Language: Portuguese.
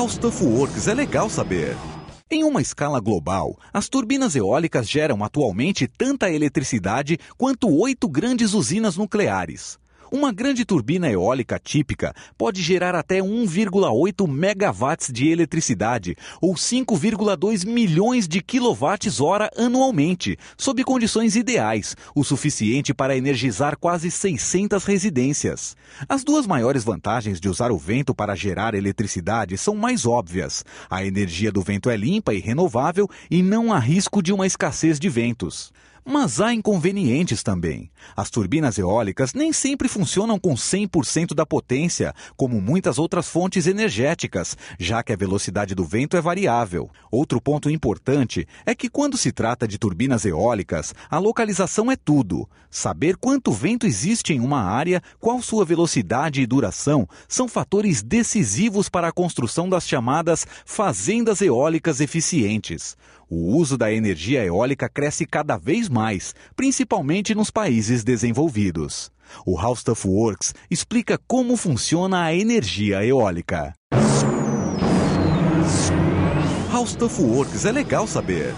How Stuff Works é legal saber. Em uma escala global, as turbinas eólicas geram atualmente tanta eletricidade quanto oito grandes usinas nucleares. Uma grande turbina eólica típica pode gerar até 1,8 megawatts de eletricidade, ou 5,2 milhões de quilowatts-hora anualmente, sob condições ideais, o suficiente para energizar quase 600 residências. As duas maiores vantagens de usar o vento para gerar eletricidade são mais óbvias. A energia do vento é limpa e renovável e não há risco de uma escassez de ventos. Mas há inconvenientes também. As turbinas eólicas nem sempre funcionam com 100% da potência, como muitas outras fontes energéticas, já que a velocidade do vento é variável. Outro ponto importante é que quando se trata de turbinas eólicas, a localização é tudo. Saber quanto vento existe em uma área, qual sua velocidade e duração são fatores decisivos para a construção das chamadas fazendas eólicas eficientes. O uso da energia eólica cresce cada vez mais, principalmente nos países desenvolvidos. O Haustaf Works explica como funciona a energia eólica. Haustaf Works é legal saber.